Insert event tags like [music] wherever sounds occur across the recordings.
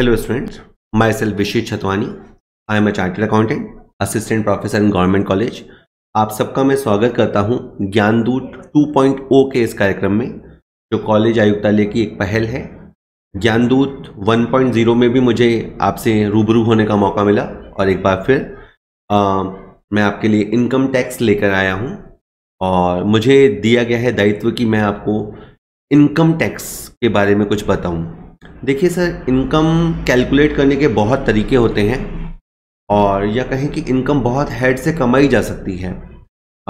hello students myself Vishit Chhatwani I am a chartered accountant assistant professor in government college आप सबका मैं स्वागत करता टू ज्ञानदूत 2.0 के इस कार्यक्रम में जो कॉलेज आयुक्तालय की एक पहल है ज्ञानदूत 1.0 में भी मुझे आपसे रूबरू होने का मौका मिला और एक बार फिर आ, मैं आपके लिए इनकम टैक्स लेकर आया हूँ और मुझे दिया गया है दायित्व कि मैं आपको इनकम टैक्स के बारे में कुछ बताऊँ देखिए सर इनकम कैलकुलेट करने के बहुत तरीके होते हैं और या कहें कि इनकम बहुत हेड से कमाई जा सकती है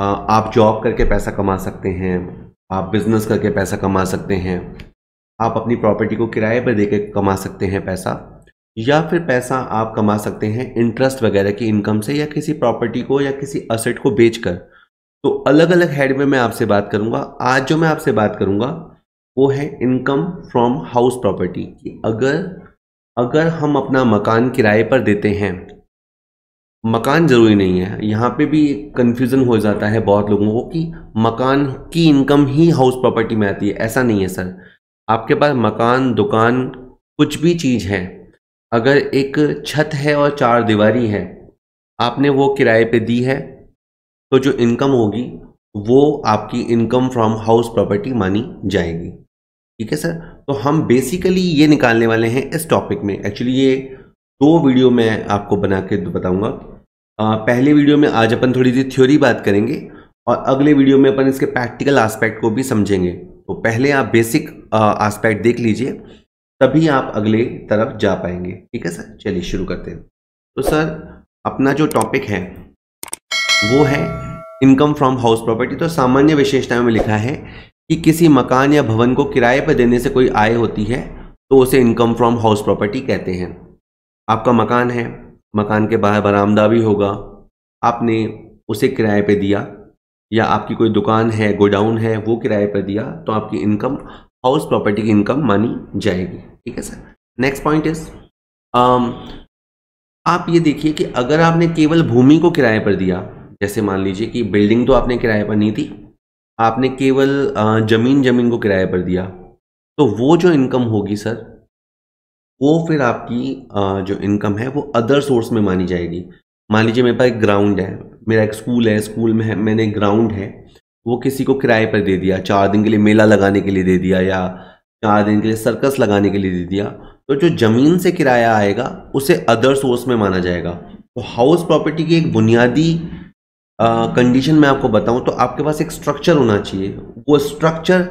आप जॉब करके पैसा कमा सकते हैं आप बिज़नेस करके पैसा कमा सकते हैं आप अपनी प्रॉपर्टी को किराए पर देके कमा सकते हैं पैसा या फिर पैसा आप कमा सकते हैं इंटरेस्ट वगैरह की इनकम से या किसी प्रॉपर्टी को या किसी असेट को बेचकर तो अलग अलग हेड में मैं आपसे बात करूंगा आज जो मैं आपसे बात करूंगा वो है इनकम फ्रॉम हाउस प्रॉपर्टी कि अगर अगर हम अपना मकान किराए पर देते हैं मकान ज़रूरी नहीं है यहाँ पे भी एक कन्फ्यूज़न हो जाता है बहुत लोगों को कि मकान की इनकम ही हाउस प्रॉपर्टी में आती है ऐसा नहीं है सर आपके पास मकान दुकान कुछ भी चीज़ है अगर एक छत है और चार दीवारी है आपने वो किराए पे दी है तो जो इनकम होगी वो आपकी इनकम फ्रॉम हाउस प्रॉपर्टी मानी जाएगी ठीक है सर तो हम बेसिकली ये निकालने वाले हैं इस टॉपिक में एक्चुअली ये दो वीडियो मैं आपको बना के बताऊंगा पहले वीडियो में आज अपन थोड़ी सी थ्योरी बात करेंगे और अगले वीडियो में अपन इसके प्रैक्टिकल आस्पेक्ट को भी समझेंगे तो पहले आप बेसिक आस्पेक्ट देख लीजिए तभी आप अगले तरफ जा पाएंगे ठीक है सर चलिए शुरू करते हैं तो सर अपना जो टॉपिक है वो है इनकम फ्रॉम हाउस प्रॉपर्टी तो सामान्य विशेषताओं में लिखा है कि किसी मकान या भवन को किराए पर देने से कोई आय होती है तो उसे इनकम फ्रॉम हाउस प्रॉपर्टी कहते हैं आपका मकान है मकान के बाहर बरामदा भी होगा आपने उसे किराए पर दिया या आपकी कोई दुकान है गोडाउन है वो किराए पर दिया तो आपकी इनकम हाउस प्रॉपर्टी की इनकम मानी जाएगी ठीक है सर नेक्स्ट पॉइंट इज आप ये देखिए कि अगर आपने केवल भूमि को किराए पर दिया जैसे मान लीजिए कि बिल्डिंग तो आपने किराए पर नहीं थी आपने केवल ज़मीन ज़मीन को किराए पर दिया तो वो जो इनकम होगी सर वो फिर आपकी जो इनकम है वो अदर सोर्स में मानी जाएगी मान लीजिए मेरे पास एक ग्राउंड है मेरा एक स्कूल है स्कूल में है मैंने एक ग्राउंड है वो किसी को किराए पर दे दिया चार दिन के लिए मेला लगाने के लिए दे दिया या चार दिन के लिए सर्कस लगाने के लिए दे दिया तो जो ज़मीन से किराया आएगा उसे अदर सोर्स में माना जाएगा तो हाउस प्रॉपर्टी की एक बुनियादी कंडीशन में आपको बताऊं तो आपके पास एक स्ट्रक्चर होना चाहिए वो स्ट्रक्चर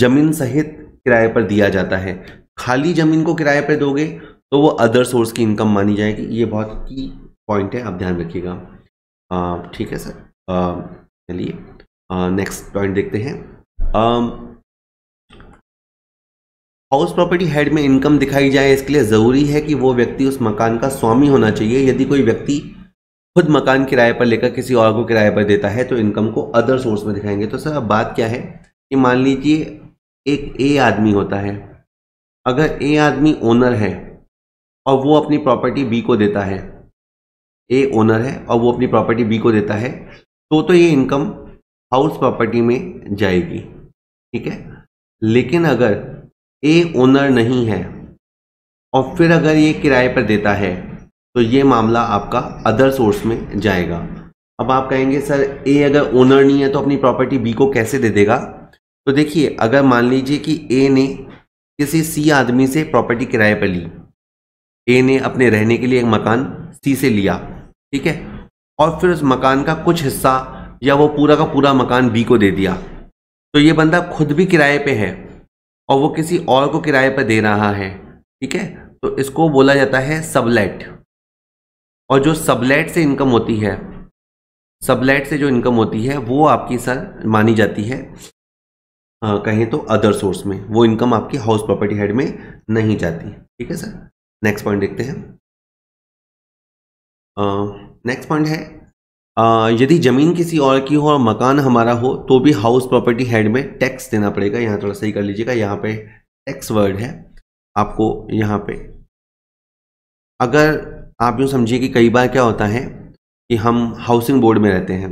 ज़मीन सहित किराए पर दिया जाता है खाली ज़मीन को किराए पर दोगे तो वो अदर सोर्स की इनकम मानी जाएगी ये बहुत की पॉइंट है आप ध्यान रखिएगा ठीक है सर चलिए नेक्स्ट पॉइंट देखते हैं हाउस प्रॉपर्टी हेड में इनकम दिखाई जाए इसके लिए ज़रूरी है कि वो व्यक्ति उस मकान का स्वामी होना चाहिए यदि कोई व्यक्ति खुद मकान किराए पर लेकर किसी और को किराए पर देता है तो इनकम को अदर सोर्स में दिखाएंगे तो सर अब बात क्या है कि मान लीजिए एक ए आदमी होता है अगर ए आदमी ओनर है और वो अपनी प्रॉपर्टी बी को देता है ए ओनर है और वो अपनी प्रॉपर्टी बी को देता है तो तो ये इनकम हाउस प्रॉपर्टी में जाएगी ठीक है लेकिन अगर ए ओनर नहीं है और फिर अगर ये किराए पर देता है तो ये मामला आपका अदर सोर्स में जाएगा अब आप कहेंगे सर ए अगर ओनर नहीं है तो अपनी प्रॉपर्टी बी को कैसे दे देगा तो देखिए अगर मान लीजिए कि ए ने किसी सी आदमी से प्रॉपर्टी किराए पर ली ए ने अपने रहने के लिए एक मकान सी से लिया ठीक है और फिर उस मकान का कुछ हिस्सा या वो पूरा का पूरा मकान बी को दे दिया तो ये बंदा खुद भी किराए पे है और वो किसी और को किराए पर दे रहा है ठीक है तो इसको बोला जाता है सबलेट और जो सबलेट से इनकम होती है सबलेट से जो इनकम होती है वो आपकी सर मानी जाती है आ, कहें तो अदर सोर्स में वो इनकम आपकी हाउस प्रॉपर्टी हेड में नहीं जाती ठीक है सर नेक्स्ट पॉइंट देखते हैं नेक्स्ट पॉइंट है आ, यदि ज़मीन किसी और की हो और मकान हमारा हो तो भी हाउस प्रॉपर्टी हेड में टैक्स देना पड़ेगा यहाँ थोड़ा सही कर लीजिएगा यहाँ पे टैक्स वर्ड है आपको यहाँ पे अगर आप यूँ समझिए कि कई बार क्या होता है कि हम हाउसिंग बोर्ड में रहते हैं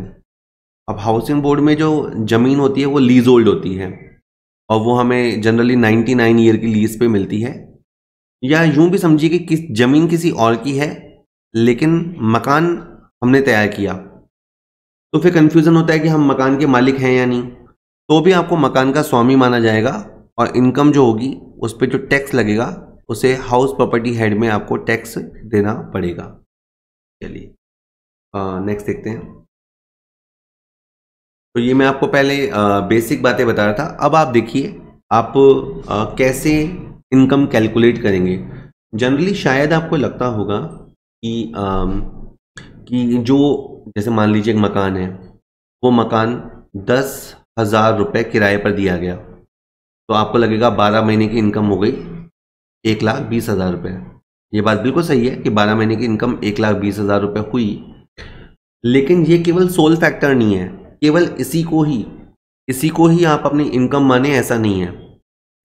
अब हाउसिंग बोर्ड में जो ज़मीन होती है वो लीज होल्ड होती है और वो हमें जनरली 99 ईयर की लीज पे मिलती है या यूं भी समझिए कि किस ज़मीन किसी और की है लेकिन मकान हमने तैयार किया तो फिर कन्फ्यूज़न होता है कि हम मकान के मालिक हैं या नहीं तो भी आपको मकान का स्वामी माना जाएगा और इनकम जो होगी उस पर जो टैक्स लगेगा उसे हाउस प्रॉपर्टी हेड में आपको टैक्स देना पड़ेगा चलिए नेक्स्ट देखते हैं तो ये मैं आपको पहले आ, बेसिक बातें बता रहा था अब आप देखिए आप आ, कैसे इनकम कैलकुलेट करेंगे जनरली शायद आपको लगता होगा कि आ, कि जो जैसे मान लीजिए एक मकान है वो मकान दस हज़ार रुपये किराए पर दिया गया तो आपको लगेगा बारह महीने की इनकम हो गई एक लाख बीस हज़ार रुपये ये बात बिल्कुल सही है कि बारह महीने की इनकम एक लाख बीस हज़ार रुपये हुई लेकिन ये केवल सोल फैक्टर नहीं है केवल इसी को ही इसी को ही आप अपनी इनकम माने ऐसा नहीं है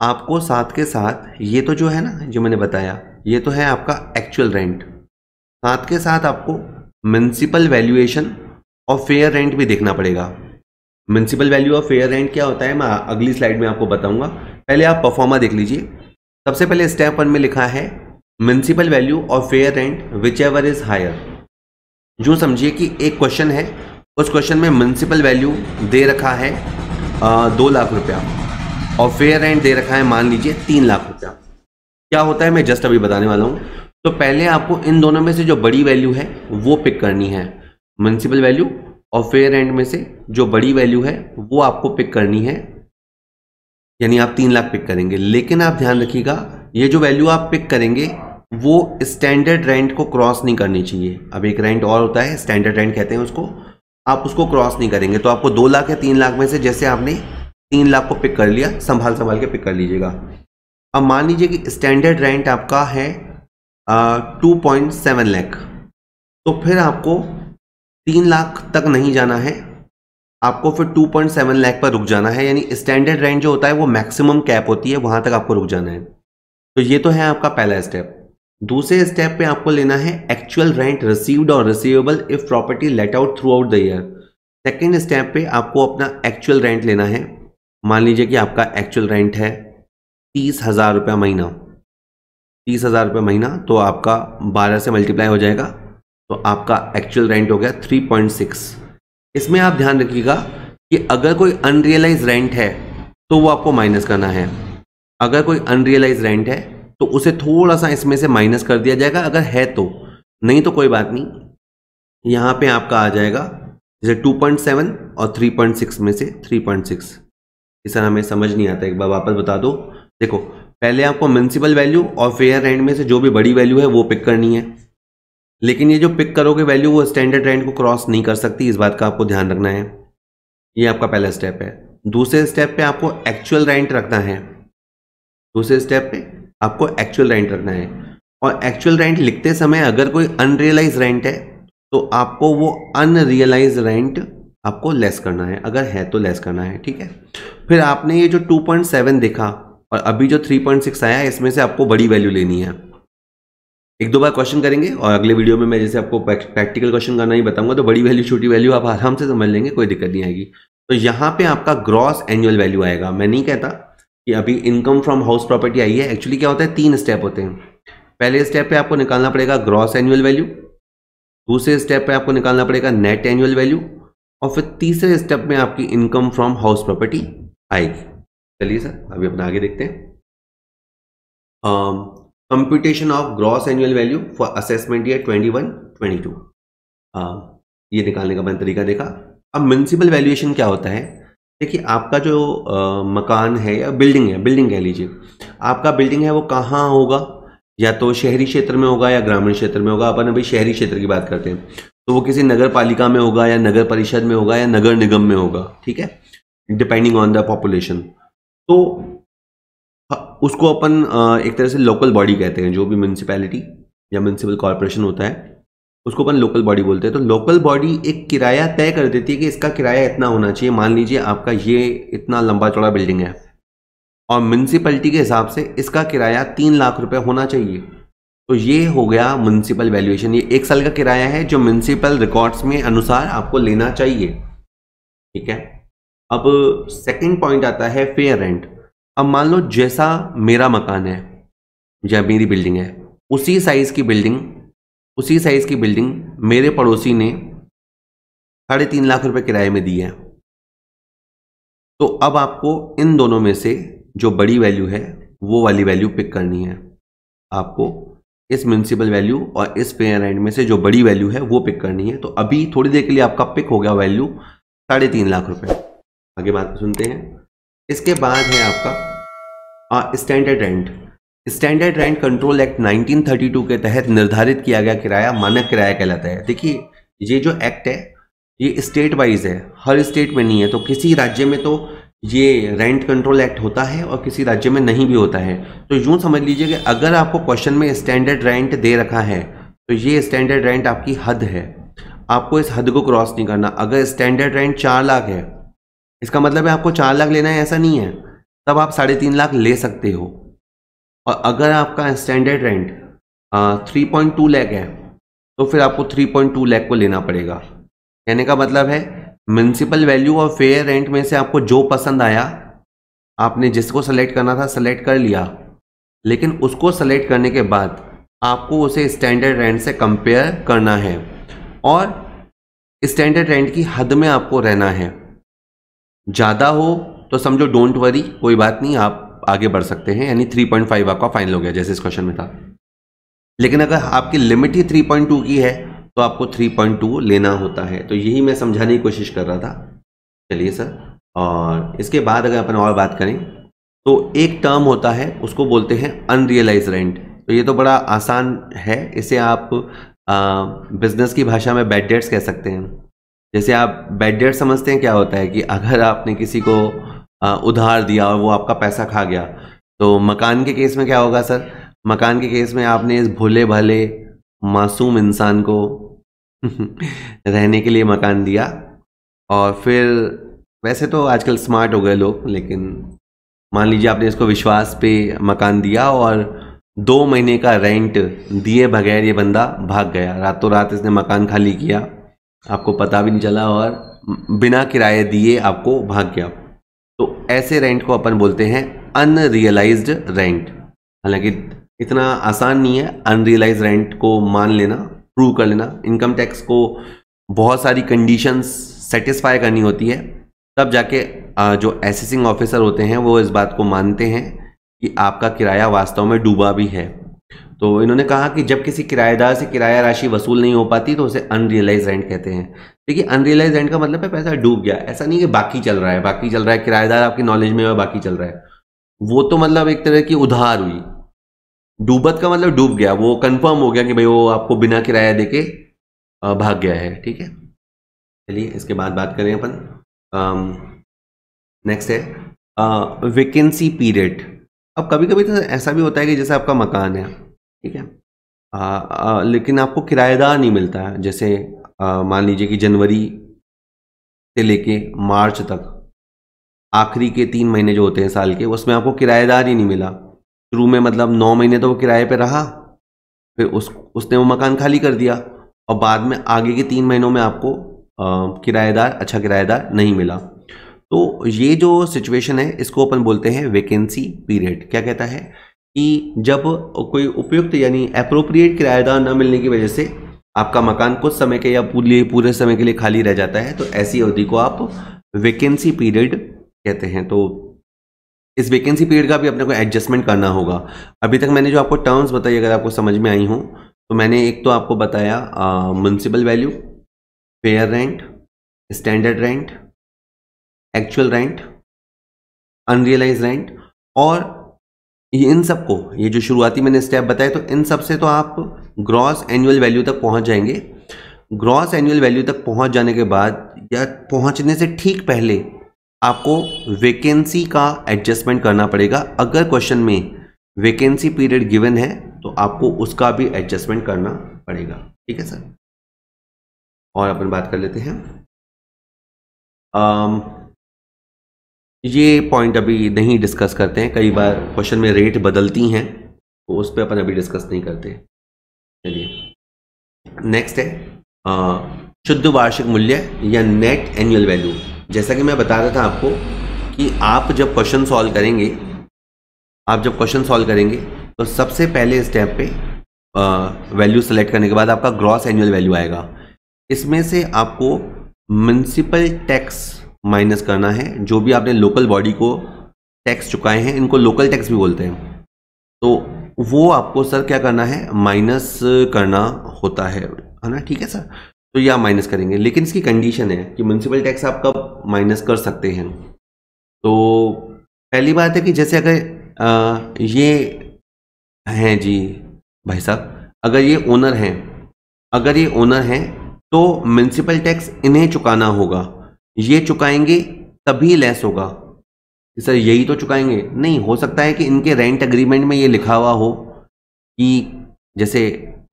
आपको साथ के साथ ये तो जो है ना जो मैंने बताया ये तो है आपका एक्चुअल रेंट साथ के साथ आपको म्यूनसिपल वैल्यूएशन और फेयर रेंट भी देखना पड़ेगा म्यूनसिपल वैल्यू और फेयर रेंट क्या होता है मैं अगली स्लाइड में आपको बताऊंगा पहले आप परफॉर्मा देख लीजिए सबसे पहले स्टेप वन में लिखा है म्यूनसिपल वैल्यू और fair rent whichever is higher जो समझिए कि एक क्वेश्चन है उस क्वेश्चन में म्यूनसिपल वैल्यू दे रखा है आ, दो लाख रुपया और फेयर रेंट दे रखा है मान लीजिए तीन लाख रुपया क्या होता है मैं जस्ट अभी बताने वाला हूँ तो पहले आपको इन दोनों में से जो बड़ी वैल्यू है वो पिक करनी है म्यूनसिपल वैल्यू और फेयर रेंट में से जो बड़ी वैल्यू है वो आपको पिक करनी है यानी आप तीन लाख पिक करेंगे लेकिन आप ध्यान रखिएगा ये जो वैल्यू आप पिक करेंगे वो स्टैंडर्ड रेंट को क्रॉस नहीं करनी चाहिए अब एक रेंट और होता है स्टैंडर्ड रेंट कहते हैं उसको आप उसको क्रॉस नहीं करेंगे तो आपको दो लाख या तीन लाख में से जैसे आपने तीन लाख को पिक कर लिया संभाल संभाल के पिक कर लीजिएगा अब मान लीजिए कि स्टैंडर्ड रेंट आपका है टू पॉइंट सेवन लैख तो फिर आपको तीन लाख तक नहीं जाना है आपको फिर 2.7 लाख पर रुक जाना है यानी स्टैंडर्ड रेंट जो होता है वो मैक्सिमम कैप होती है वहां तक आपको रुक जाना है तो ये तो है आपका पहला स्टेप दूसरे स्टेप पे आपको लेना है एक्चुअल रेंट रिसीव्ड और receivable if property let out throughout the year second step पे आपको अपना एक्चुअल रेंट लेना है मान लीजिए कि आपका एक्चुअल रेंट है तीस हज़ार रुपया महीना तीस हज़ार रुपये महीना तो आपका बारह से मल्टीप्लाई हो जाएगा तो आपका एक्चुअल रेंट हो गया थ्री पॉइंट सिक्स इसमें आप ध्यान रखिएगा कि अगर कोई अनरियलाइज रेंट है तो वो आपको माइनस करना है अगर कोई अनरियलाइज रेंट है तो उसे थोड़ा सा इसमें से माइनस कर दिया जाएगा अगर है तो नहीं तो कोई बात नहीं यहाँ पे आपका आ जाएगा जैसे 2.7 और 3.6 में से 3.6 इस तरह हमें समझ नहीं आता एक बार वापस बता दो देखो पहले आपको म्यूनसिपल वैल्यू और फेयर रेंट में से जो भी बड़ी वैल्यू है वो पिक करनी है लेकिन ये जो पिक करोगे वैल्यू वो स्टैंडर्ड रेंट को क्रॉस नहीं कर सकती इस बात का आपको ध्यान रखना है ये आपका पहला स्टेप है दूसरे स्टेप पे आपको एक्चुअल रेंट रखना है दूसरे स्टेप पे आपको एक्चुअल रेंट रखना है और एक्चुअल रेंट लिखते समय अगर कोई अनरियलाइज रेंट है तो आपको वो अनरियलाइज रेंट आपको लेस करना है अगर है तो लेस करना है ठीक है फिर आपने ये जो 2.7 देखा और अभी जो 3.6 आया इसमें से आपको बड़ी वैल्यू लेनी है एक दो बार क्वेश्चन करेंगे और अगले वीडियो में मैं जैसे आपको प्रैक्टिकल क्वेश्चन करना ही बताऊंगा तो बड़ी वैल्यू छोटी वैल्यू आप आराम से समझ लेंगे कोई दिक्कत नहीं आएगी तो यहाँ पे आपका ग्रॉस एनुअल वैल्यू आएगा मैं नहीं कहता कि अभी इनकम फ्रॉम हाउस प्रॉपर्टी आई है एक्चुअली क्या होता है तीन स्टेप होते हैं पहले स्टेप पर आपको निकालना पड़ेगा ग्रॉस एनुअल वैल्यू दूसरे स्टेप पर आपको निकालना पड़ेगा नेट एनुअल वैल्यू और फिर तीसरे स्टेप में आपकी इनकम फ्रॉम हाउस प्रॉपर्टी आएगी चलिए सर अभी अपना आगे देखते हैं computation of gross annual value for assessment year 21 22 ये निकालने का मैंने तरीका देखा अब म्यूनसिपल वैल्यूएशन क्या होता है देखिए आपका जो आ, मकान है या बिल्डिंग है बिल्डिंग कह लीजिए आपका बिल्डिंग है वो कहाँ होगा या तो शहरी क्षेत्र में होगा या ग्रामीण क्षेत्र में होगा अपन अभी शहरी क्षेत्र की बात करते हैं तो वो किसी नगर पालिका में होगा या नगर परिषद में होगा या नगर निगम में होगा ठीक है डिपेंडिंग ऑन द पॉपुलेशन तो उसको अपन एक तरह से लोकल बॉडी कहते हैं जो भी म्यूनसिपैलिटी या म्यूनसिपल कॉरपोरेशन होता है उसको अपन लोकल बॉडी बोलते हैं तो लोकल बॉडी एक किराया तय कर देती है कि इसका किराया इतना होना चाहिए मान लीजिए आपका ये इतना लंबा चौड़ा बिल्डिंग है और म्यूनसिपलिटी के हिसाब से इसका किराया तीन लाख रुपये होना चाहिए तो ये हो गया म्यूनसिपल वैल्यूएशन ये एक साल का किराया है जो म्यूनसिपल रिकॉर्ड्स में अनुसार आपको लेना चाहिए ठीक है अब सेकंड पॉइंट आता है फेयर रेंट अब मान लो जैसा मेरा मकान है या मेरी बिल्डिंग है उसी साइज़ की बिल्डिंग उसी साइज़ की बिल्डिंग मेरे पड़ोसी ने साढ़े तीन लाख रुपए किराए में दी है तो अब आपको इन दोनों में से जो बड़ी वैल्यू है वो वाली वैल्यू पिक करनी है आपको इस म्यूनसिपल वैल्यू और इस पेयर एंड में से जो बड़ी वैल्यू है वो पिक करनी है तो अभी थोड़ी देर के लिए आपका पिक हो गया वैल्यू साढ़े तीन लाख रुपए आगे बात सुनते हैं इसके बाद है आपका standard rent standard rent control act 1932 के तहत निर्धारित किया गया किराया मानक किराया कहलाता है देखिए ये जो एक्ट है ये स्टेट वाइज है हर स्टेट में नहीं है तो किसी राज्य में तो ये रेंट कंट्रोल एक्ट होता है और किसी राज्य में नहीं भी होता है तो यूँ समझ लीजिए कि अगर आपको क्वेश्चन में स्टैंडर्ड रेंट दे रखा है तो ये स्टैंडर्ड रेंट आपकी हद है आपको इस हद को क्रॉस नहीं करना अगर स्टैंडर्ड रेंट चार लाख है इसका मतलब है आपको चार लाख लेना है ऐसा नहीं है तब आप साढ़े तीन लाख ले सकते हो और अगर आपका standard rent three point two lakh है तो फिर आपको थ्री पॉइंट टू लैख को लेना पड़ेगा कहने का मतलब है म्यूनसिपल वैल्यू और फेयर रेंट में से आपको जो पसंद आया आपने जिसको सेलेक्ट करना था सेलेक्ट कर लिया लेकिन उसको सेलेक्ट करने के बाद आपको उसे स्टैंडर्ड रेंट से कंपेयर करना है और स्टैंडर्ड रेंट की हद में आपको रहना है ज़्यादा हो तो समझो डोंट वरी कोई बात नहीं आप आगे बढ़ सकते हैं यानी 3.5 आपका फाइनल हो गया जैसे इस क्वेश्चन में था लेकिन अगर आपकी लिमिट ही 3.2 की है तो आपको 3.2 लेना होता है तो यही मैं समझाने की कोशिश कर रहा था चलिए सर और इसके बाद अगर अपन और बात करें तो एक टर्म होता है उसको बोलते हैं अनरियलाइज रेंट तो ये तो बड़ा आसान है इसे आप बिजनेस की भाषा में बैड डेट्स कह सकते हैं जैसे आप बैड डेट समझते हैं क्या होता है कि अगर आपने किसी को उधार दिया और वो आपका पैसा खा गया तो मकान के केस में क्या होगा सर मकान के केस में आपने इस भोले भाले मासूम इंसान को [laughs] रहने के लिए मकान दिया और फिर वैसे तो आजकल स्मार्ट हो गए लोग लेकिन मान लीजिए आपने इसको विश्वास पे मकान दिया और दो महीने का रेंट दिए बगैर ये बंदा भाग गया रातों रात इसने मकान खाली किया आपको पता भी नहीं चला और बिना किराए दिए आपको भाग गया तो ऐसे रेंट को अपन बोलते हैं अनरियलाइज रेंट हालांकि इतना आसान नहीं है अनरियलाइज रेंट को मान लेना प्रूव कर लेना इनकम टैक्स को बहुत सारी कंडीशंस सेटिस्फाई करनी होती है तब जाके जो एसेसिंग ऑफिसर होते हैं वो इस बात को मानते हैं कि आपका किराया वास्तव में डूबा भी है तो इन्होंने कहा कि जब किसी किराएदार से किराया राशि वसूल नहीं हो पाती तो उसे अनरियलाइज रेंट कहते हैं देखिए अनरियलाइज रेंट का मतलब है पैसा डूब गया ऐसा नहीं कि बाकी चल रहा है बाकी चल रहा है किराएदार आपकी नॉलेज में बाकी चल रहा है वो तो मतलब एक तरह की उधार हुई डूबत का मतलब डूब गया वो कंफर्म हो गया कि भाई वो आपको बिना किराया दे के भाग गया है ठीक है चलिए इसके बाद बात करें अपन नेक्स्ट है वैकेंसी पीरियड अब कभी कभी तो ऐसा भी होता है कि जैसे आपका मकान है ठीक है आ, आ, लेकिन आपको किराएदार नहीं मिलता है जैसे मान लीजिए कि जनवरी से लेके मार्च तक आखिरी के तीन महीने जो होते हैं साल के उसमें आपको किराएदार ही नहीं मिला शुरू में मतलब नौ महीने तो वो किराए पे रहा फिर उस उसने वो मकान खाली कर दिया और बाद में आगे के तीन महीनों में आपको किराएदार अच्छा किराएदार नहीं मिला तो ये जो सिचुएशन है इसको अपन बोलते हैं वैकेंसी पीरियड क्या कहता है कि जब कोई उपयुक्त यानी अप्रोप्रिएट किराएदार न मिलने की वजह से आपका मकान कुछ समय के या पूरे पूरे समय के लिए खाली रह जाता है तो ऐसी अवधि को आप वैकेंसी पीरियड कहते हैं तो इस वैकेंसी पीरियड का भी अपने को एडजस्टमेंट करना होगा अभी तक मैंने जो आपको टर्म्स बताई अगर आपको समझ में आई हूँ तो मैंने एक तो आपको बताया municipal value fair rent standard rent actual rent unrealise rent और ये इन सबको ये जो शुरुआती मैंने स्टेप बताए तो इन सब से तो आप ग्रॉस एनुअल वैल्यू तक पहुंच जाएंगे ग्रॉस एनुअल वैल्यू तक पहुंच जाने के बाद या पहुंचने से ठीक पहले आपको वैकेंसी का एडजस्टमेंट करना पड़ेगा अगर क्वेश्चन में वैकेंसी पीरियड गिवन है तो आपको उसका भी एडजस्टमेंट करना पड़ेगा ठीक है सर और अपन बात कर लेते हैं ये पॉइंट अभी नहीं डिस्कस करते हैं कई बार क्वेश्चन में रेट बदलती हैं तो उस पर अपन अभी डिस्कस नहीं करते चलिए नेक्स्ट है आ, शुद्ध वार्षिक मूल्य या नेट एनुअल वैल्यू जैसा कि मैं बता रहा था आपको कि आप जब क्वेश्चन सॉल्व करेंगे आप जब क्वेश्चन सॉल्व करेंगे तो सबसे पहले स्टेप पे वैल्यू सेलेक्ट करने के बाद आपका ग्रॉस एनुअल वैल्यू आएगा इसमें से आपको म्यूनसिपल टैक्स माइनस करना है जो भी आपने लोकल बॉडी को टैक्स चुकाए हैं इनको लोकल टैक्स भी बोलते हैं तो वो आपको सर क्या करना है माइनस करना होता है है ना ठीक है सर तो ये आप माइनस करेंगे लेकिन इसकी कंडीशन है कि म्यूनसिपल टैक्स आप कब माइनस कर सकते हैं तो पहली बात है कि जैसे अगर आ, ये हैं जी भाई साहब अगर ये ओनर हैं अगर ये ओनर हैं तो म्यूनसिपल टैक्स इन्हें चुकाना होगा ये चुकाएंगे तभी लेस होगा सर यही तो चुकाएंगे नहीं हो सकता है कि इनके रेंट एग्रीमेंट में ये लिखा हुआ हो कि जैसे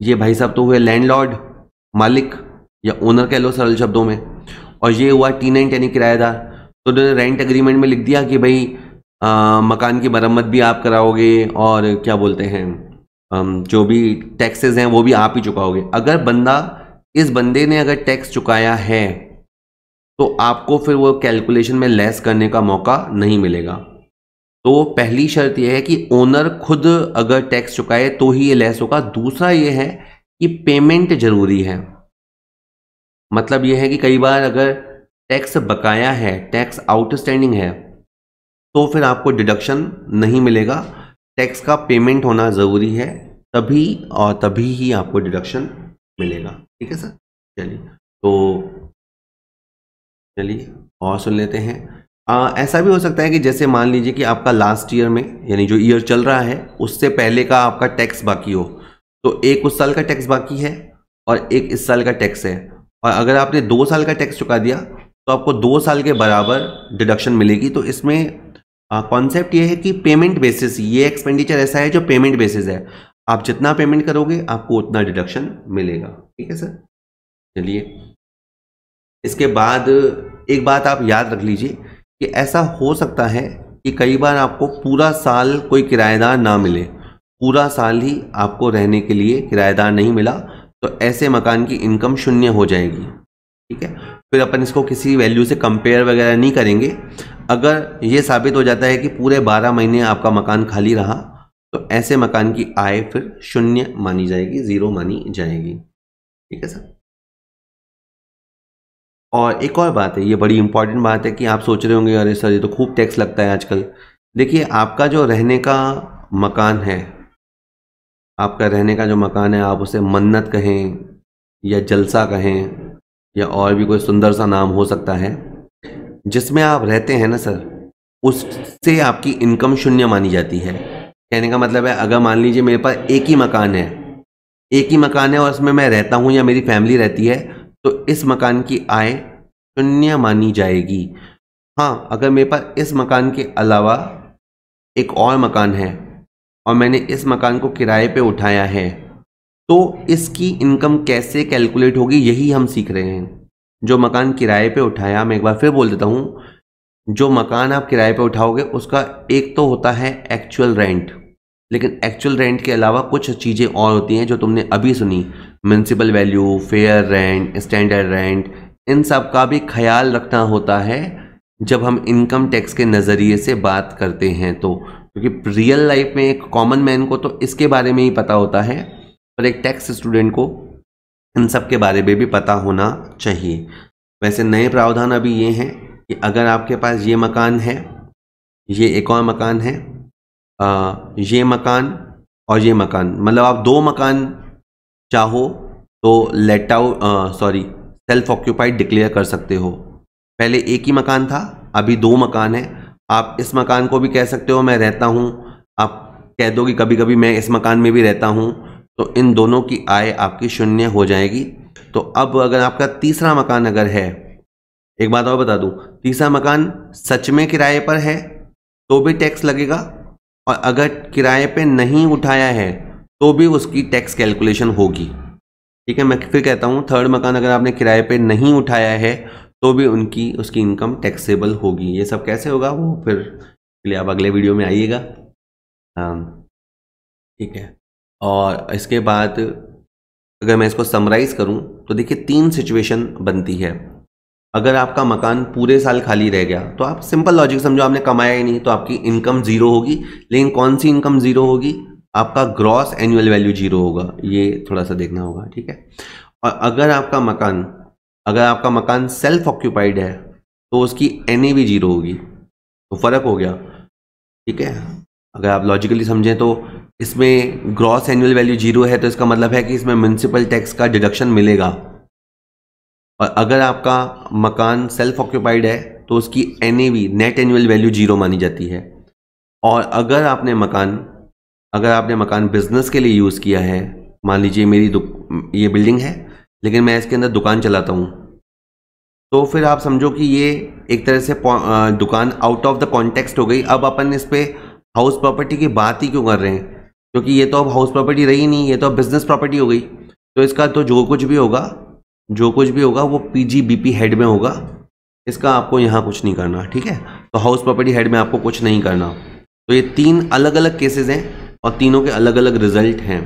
ये भाई साहब तो हुए लैंडलॉर्ड मालिक या ओनर कह लो सरल शब्दों में और ये हुआ टीनेंट यानी किराएदार तो उन्होंने रेंट एग्रीमेंट में लिख दिया कि भाई आ, मकान की मरम्मत भी आप कराओगे और क्या बोलते हैं जो भी टैक्सेस हैं वो भी आप ही चुकाओगे अगर बंदा इस बंदे ने अगर टैक्स चुकाया है तो आपको फिर वो कैलकुलेशन में लेस करने का मौका नहीं मिलेगा तो पहली शर्त यह है कि ओनर खुद अगर टैक्स चुकाए तो ही ये लेस होगा दूसरा ये है कि पेमेंट जरूरी है मतलब यह है कि कई बार अगर टैक्स बकाया है टैक्स आउटस्टैंडिंग है तो फिर आपको डिडक्शन नहीं मिलेगा टैक्स का पेमेंट होना ज़रूरी है तभी और तभी ही आपको डिडक्शन मिलेगा ठीक है सर चलिए तो चलिए और सुन लेते हैं आ, ऐसा भी हो सकता है कि जैसे मान लीजिए कि आपका लास्ट ईयर में यानी जो ईयर चल रहा है उससे पहले का आपका टैक्स बाकी हो तो एक उस साल का टैक्स बाकी है और एक इस साल का टैक्स है और अगर आपने दो साल का टैक्स चुका दिया तो आपको दो साल के बराबर डिडक्शन मिलेगी तो इसमें कॉन्सेप्ट ये है कि पेमेंट बेसिस ये एक्सपेंडिचर ऐसा है जो पेमेंट बेसिस है आप जितना पेमेंट करोगे आपको उतना डिडक्शन मिलेगा ठीक है सर चलिए इसके बाद एक बात आप याद रख लीजिए कि ऐसा हो सकता है कि कई बार आपको पूरा साल कोई किराएदार ना मिले पूरा साल ही आपको रहने के लिए किराएदार नहीं मिला तो ऐसे मकान की इनकम शून्य हो जाएगी ठीक है फिर अपन इसको किसी वैल्यू से कंपेयर वगैरह नहीं करेंगे अगर ये साबित हो जाता है कि पूरे बारह महीने आपका मकान खाली रहा तो ऐसे मकान की आय फिर शून्य मानी जाएगी ज़ीरो मानी जाएगी ठीक है सर और एक और बात है ये बड़ी इंपॉर्टेंट बात है कि आप सोच रहे होंगे अरे सर ये तो खूब टैक्स लगता है आजकल देखिए आपका जो रहने का मकान है आपका रहने का जो मकान है आप उसे मन्नत कहें या जलसा कहें या और भी कोई सुंदर सा नाम हो सकता है जिसमें आप रहते हैं ना सर उससे आपकी इनकम शून्य मानी जाती है कहने का मतलब है अगर मान लीजिए मेरे पास एक ही मकान है एक ही मकान है और उसमें मैं रहता हूँ या मेरी फैमिली रहती है तो इस मकान की आय शून्य मानी जाएगी हाँ अगर मेरे पास इस मकान के अलावा एक और मकान है और मैंने इस मकान को किराए पे उठाया है तो इसकी इनकम कैसे कैलकुलेट होगी यही हम सीख रहे हैं जो मकान किराए पे उठाया मैं एक बार फिर बोल देता हूँ जो मकान आप किराए पे उठाओगे उसका एक तो होता है एक्चुअल रेंट लेकिन एक्चुअल रेंट के अलावा कुछ चीज़ें और होती हैं जो तुमने अभी सुनी municipal value fair rent standard rent इन सब का भी ख्याल रखना होता है जब हम इनकम टैक्स के नज़रिए से बात करते हैं तो क्योंकि रियल लाइफ में एक कॉमन मैन को तो इसके बारे में ही पता होता है पर एक टैक्स स्टूडेंट को इन सब के बारे में भी पता होना चाहिए वैसे नए प्रावधान अभी ये हैं कि अगर आपके पास ये मकान है ये एक और मकान है ये मकान और ये मकान मतलब आप दो मकान चाहो तो let out sorry self occupied declare कर सकते हो पहले एक ही मकान था अभी दो मकान है आप इस मकान को भी कह सकते हो मैं रहता हूँ आप कह दो कि कभी कभी मैं इस मकान में भी रहता हूँ तो इन दोनों की आय आपकी शून्य हो जाएगी तो अब अगर आपका तीसरा मकान अगर है एक बात और बता दूँ तीसरा मकान सच में किराए पर है तो भी टैक्स लगेगा और अगर किराए पे नहीं उठाया है तो भी उसकी टैक्स कैलकुलेशन होगी ठीक है मैं फिर कहता हूँ थर्ड मकान अगर आपने किराए पे नहीं उठाया है तो भी उनकी उसकी इनकम टैक्सेबल होगी ये सब कैसे होगा वो फिर लिए आप अगले वीडियो में आइएगा ठीक है और इसके बाद अगर मैं इसको समराइज़ करूँ तो देखिए तीन सिचुएशन बनती है अगर आपका मकान पूरे साल खाली रह गया तो आप सिंपल लॉजिक समझो आपने कमाया ही नहीं तो आपकी इनकम ज़ीरो होगी लेकिन कौन सी इनकम ज़ीरो होगी आपका ग्रॉस एनुअल वैल्यू जीरो होगा ये थोड़ा सा देखना होगा ठीक है और अगर आपका मकान अगर आपका मकान सेल्फ ऑक्यूपाइड है तो उसकी एन ए जीरो होगी तो फ़र्क हो गया ठीक है अगर आप लॉजिकली समझें तो इसमें ग्रॉस एनुअल वैल्यू जीरो है तो इसका मतलब है कि इसमें म्यूनसिपल टैक्स का डिडक्शन मिलेगा और अगर आपका मकान सेल्फ ऑक्यूपाइड है तो उसकी an net annual value zero मानी जाती है और अगर आपने मकान अगर आपने मकान बिजनेस के लिए यूज़ किया है मान लीजिए मेरी ये बिल्डिंग है लेकिन मैं इसके अंदर दुकान चलाता हूँ तो फिर आप समझो कि ये एक तरह से दुकान आउट ऑफ द कॉन्टेक्स्ट हो गई अब अपन इस पर हाउस प्रॉपर्टी की बात ही क्यों कर रहे हैं क्योंकि ये तो अब हाउस प्रॉपर्टी रही नहीं ये तो अब बिज़नेस प्रॉपर्टी हो गई तो इसका तो जो कुछ भी होगा जो कुछ भी होगा वो पीजीबीपी हेड में होगा इसका आपको यहाँ कुछ नहीं करना ठीक है तो हाउस प्रॉपर्टी हेड में आपको कुछ नहीं करना तो ये तीन अलग अलग केसेस हैं और तीनों के अलग अलग रिजल्ट हैं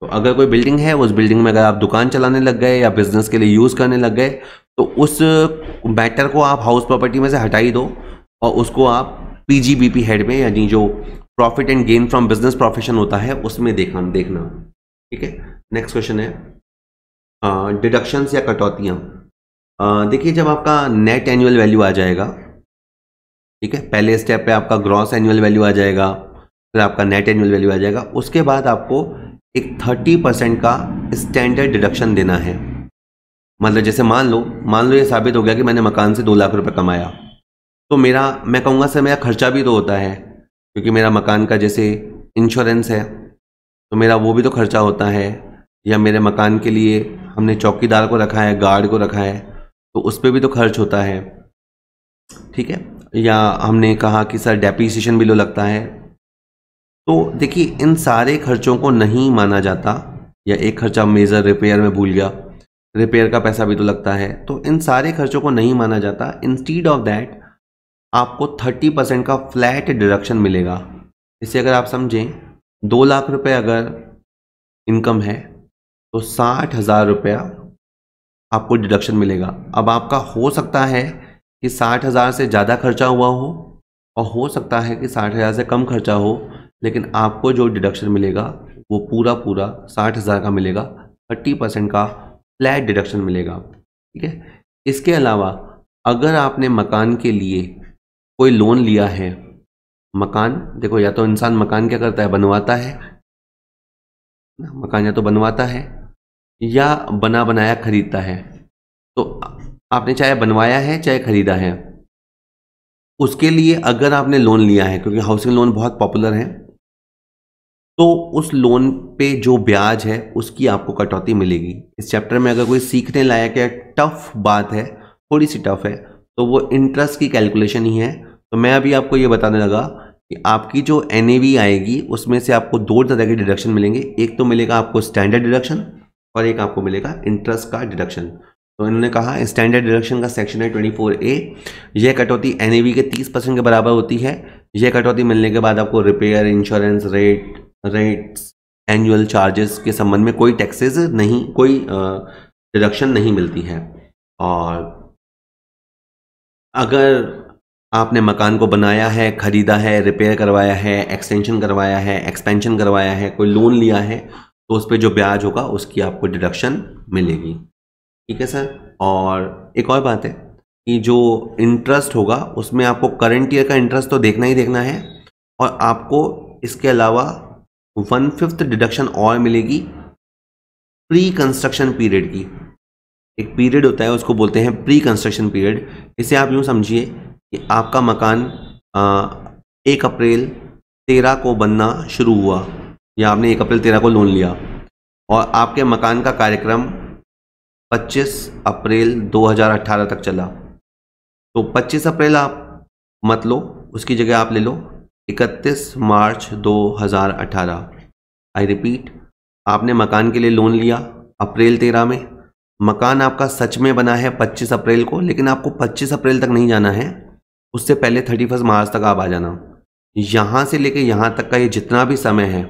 तो अगर कोई बिल्डिंग है उस बिल्डिंग में अगर आप दुकान चलाने लग गए या बिजनेस के लिए यूज़ करने लग गए तो उस मैटर को आप हाउस प्रॉपर्टी में से हटाई दो और उसको आप पी हेड में यानी जो profit and gain from business profession होता है उसमें देखना देखना ठीक है नेक्स्ट क्वेश्चन है डिडक्शंस या कटौतियाँ देखिए जब आपका नेट एनुअल वैल्यू आ जाएगा ठीक है पहले स्टेप पे आपका ग्रॉस एनुअल वैल्यू आ जाएगा फिर आपका नेट एनुअल वैल्यू आ जाएगा उसके बाद आपको एक थर्टी परसेंट का स्टैंडर्ड डिडक्शन देना है मतलब जैसे मान लो मान लो ये साबित हो गया कि मैंने मकान से दो लाख रुपये कमाया तो मेरा मैं कहूँगा सर मेरा खर्चा भी तो होता है क्योंकि मेरा मकान का जैसे इंश्योरेंस है तो मेरा वो भी तो खर्चा होता है या मेरे मकान के लिए हमने चौकीदार को रखा है गार्ड को रखा है तो उस पर भी तो खर्च होता है ठीक है या हमने कहा कि सर डेप्रीसीशन लो लगता है तो देखिए इन सारे खर्चों को नहीं माना जाता या एक खर्चा मेजर रिपेयर में भूल गया रिपेयर का पैसा भी तो लगता है तो इन सारे खर्चों को नहीं माना जाता इंस्टीड ऑफ दैट आपको थर्टी परसेंट का फ्लैट डिडक्शन मिलेगा इसे अगर आप समझें दो लाख रुपए अगर इनकम है तो साठ हज़ार रुपया आपको डिडक्शन मिलेगा अब आपका हो सकता है कि साठ हज़ार से ज़्यादा खर्चा हुआ हो और हो सकता है कि साठ हज़ार से कम खर्चा हो लेकिन आपको जो डिडक्शन मिलेगा वो पूरा पूरा साठ हज़ार का मिलेगा थर्टी परसेंट का फ्लैट डिडक्शन मिलेगा ठीक है इसके अलावा अगर आपने मकान के लिए कोई लोन लिया है मकान देखो या तो इंसान मकान क्या करता है बनवाता है मकान या तो बनवाता है या बना बनाया खरीदता है तो आपने चाहे बनवाया है चाहे खरीदा है उसके लिए अगर आपने लोन लिया है क्योंकि हाउसिंग लोन बहुत पॉपुलर है तो उस लोन पे जो ब्याज है उसकी आपको कटौती मिलेगी इस चैप्टर में अगर कोई सीखने लायक या टफ बात है थोड़ी सी टफ है तो वो इंटरेस्ट की कैलकुलेशन ही है तो मैं अभी आपको ये बताने लगा कि आपकी जो एन आएगी उसमें से आपको दो तरह के डिडक्शन मिलेंगे एक तो मिलेगा आपको स्टैंडर्ड डिडक्शन और एक आपको मिलेगा इंटरेस्ट का डिडक्शन तो इन्होंने कहा स्टैंडर्ड डिडक्शन का सेक्शन है ए यह कटौती एन के 30 परसेंट के बराबर होती है यह कटौती मिलने के बाद आपको repair insurance rate rates annual charges के संबंध में कोई टैक्सेस नहीं कोई डिडक्शन नहीं मिलती है और अगर आपने मकान को बनाया है ख़रीदा है रिपेयर करवाया है एक्सटेंशन करवाया है एक्सपेंशन करवाया है कोई लोन लिया है तो उस पर जो ब्याज होगा उसकी आपको डिडक्शन मिलेगी ठीक है सर और एक और बात है कि जो इंटरेस्ट होगा उसमें आपको करंट ईयर का इंटरेस्ट तो देखना ही देखना है और आपको इसके अलावा वन फिफ्थ डिडक्शन और मिलेगी प्री कंस्ट्रक्शन पीरियड की एक पीरियड होता है उसको बोलते हैं प्री कंस्ट्रक्शन पीरियड इसे आप यूँ समझिए कि आपका मकान आ, एक अप्रैल तेरह को बनना शुरू हुआ या आपने एक अप्रैल तेरह को लोन लिया और आपके मकान का कार्यक्रम 25 अप्रैल 2018 तक चला तो 25 अप्रैल आप मत लो उसकी जगह आप ले लो 31 मार्च 2018 आई रिपीट आपने मकान के लिए लोन लिया अप्रैल तेरह में मकान आपका सच में बना है 25 अप्रैल को लेकिन आपको 25 अप्रैल तक नहीं जाना है उससे पहले 31 मार्च तक आप आ जाना यहाँ से लेके यहाँ तक का ये जितना भी समय है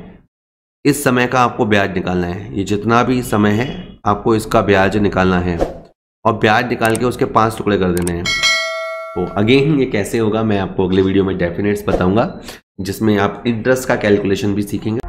इस समय का आपको ब्याज निकालना है ये जितना भी समय है आपको इसका ब्याज निकालना है और ब्याज निकाल के उसके पांच टुकड़े कर देने हैं तो अगेन ये कैसे होगा मैं आपको अगले वीडियो में डेफिनेट्स बताऊंगा जिसमें आप इंटरेस्ट का कैलकुलेशन भी सीखेंगे